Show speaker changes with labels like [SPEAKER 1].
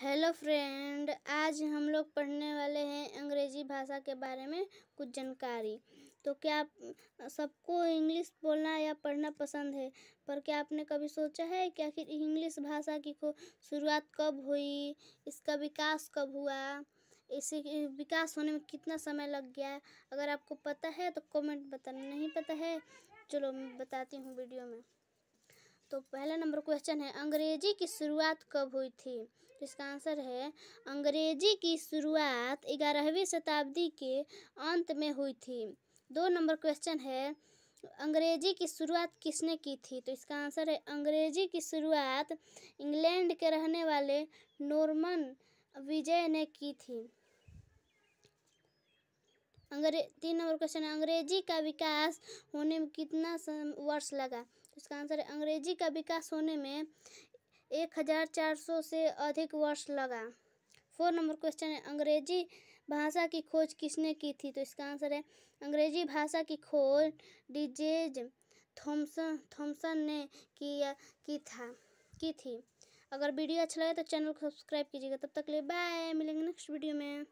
[SPEAKER 1] hello friend आज हम लोग पढ़ने वाले हैं अंग्रेजी भाषा के बारे में कुछ जानकारी तो क्या आप सबको इंग्लिश बोलना या पढ़ना पसंद है पर क्या आपने कभी सोचा है कि आखिर इंग्लिश भाषा की शुरुआत कब हुई इसका विकास कब हुआ इसे विकास होने में कितना समय लग गया अगर आपको पता है तो कमेंट बताना नहीं पता है चलो मैं बताती हूँ वीडियो में तो पहला नंबर क्वेश्चन है अंग्रेजी की शुरुआत कब हुई थी तो इसका आंसर है अंग्रेजी की शुरुआत ग्यारहवीं शताब्दी के अंत में हुई थी दो नंबर क्वेश्चन है अंग्रेजी की शुरुआत किसने की थी तो इसका आंसर है अंग्रेजी की शुरुआत इंग्लैंड के रहने वाले नॉर्मन विजय ने की थी अंग्रे तीन नंबर क्वेश्चन है अंग्रेजी का विकास होने में कितना वर्ष लगा इसका आंसर है अंग्रेजी का विकास होने में एक हज़ार चार सौ से अधिक वर्ष लगा फोर नंबर क्वेश्चन है अंग्रेजी भाषा की खोज किसने की थी तो इसका आंसर है अंग्रेजी भाषा की खोज डिजेज थॉमसन थॉमसन ने किया की था की थी अगर वीडियो अच्छा लगे तो चैनल को सब्सक्राइब कीजिएगा तब तक के लिए बाय मिलेंगे नेक्स्ट वीडियो में